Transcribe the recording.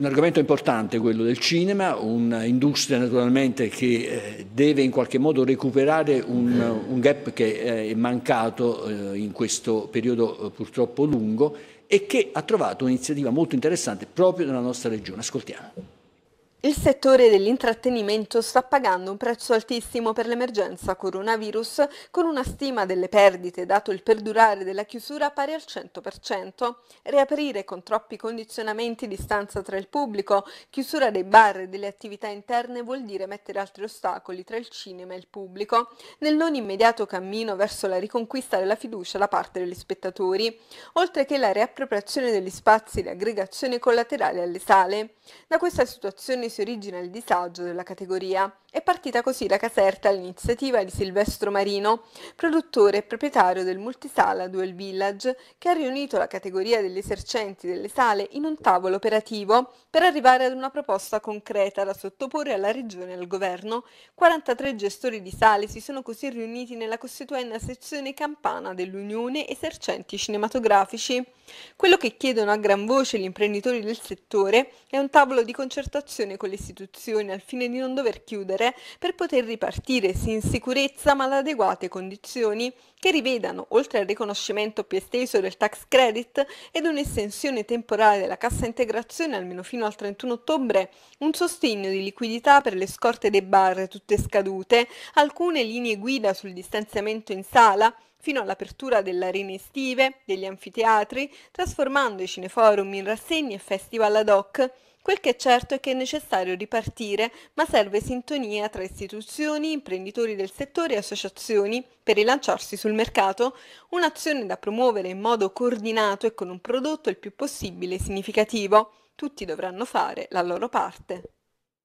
Un argomento importante quello del cinema, un'industria naturalmente che eh, deve in qualche modo recuperare un, un, gap che è mancato eh, in questo periodo eh, purtroppo lungo e che ha trovato un'iniziativa molto interessante proprio nella nostra regione. Ascoltiamo. Il settore dell'intrattenimento sta pagando un prezzo altissimo per l'emergenza coronavirus, con una stima delle perdite, dato il perdurare della chiusura, pari al 100%. Riaprire con troppi condizionamenti distanza tra il pubblico, chiusura dei bar e delle attività interne vuol dire mettere altri ostacoli tra il cinema e il pubblico, nel non immediato cammino verso la riconquista della fiducia da parte degli spettatori, oltre che la riappropriazione degli spazi di aggregazione collaterale alle sale. Da questa situazione si origina il disagio della categoria. È partita così la Caserta all'iniziativa di Silvestro Marino, produttore e proprietario del multisala Duel Village, che ha riunito la categoria degli esercenti delle sale in un tavolo operativo per arrivare ad una proposta concreta da sottoporre alla Regione e al Governo. 43 gestori di sale si sono così riuniti nella costituenda sezione campana dell'Unione Esercenti Cinematografici. Quello che chiedono a gran voce gli imprenditori del settore è un tavolo di concertazione con le istituzioni al fine di non dover chiudere per poter ripartire sì in sicurezza ma ad adeguate condizioni che rivedano, oltre al riconoscimento più esteso del tax credit ed un'estensione temporale della cassa integrazione almeno fino al 31 ottobre, un sostegno di liquidità per le scorte dei bar tutte scadute, alcune linee guida sul distanziamento in sala, fino all'apertura delle arene estive, degli anfiteatri, trasformando i cineforum in rassegne e festival ad hoc, Quel che è certo è che è necessario ripartire, ma serve sintonia tra istituzioni, imprenditori del settore e associazioni per rilanciarsi sul mercato, un'azione da promuovere in modo coordinato e con un prodotto il più possibile significativo. Tutti dovranno fare la loro parte.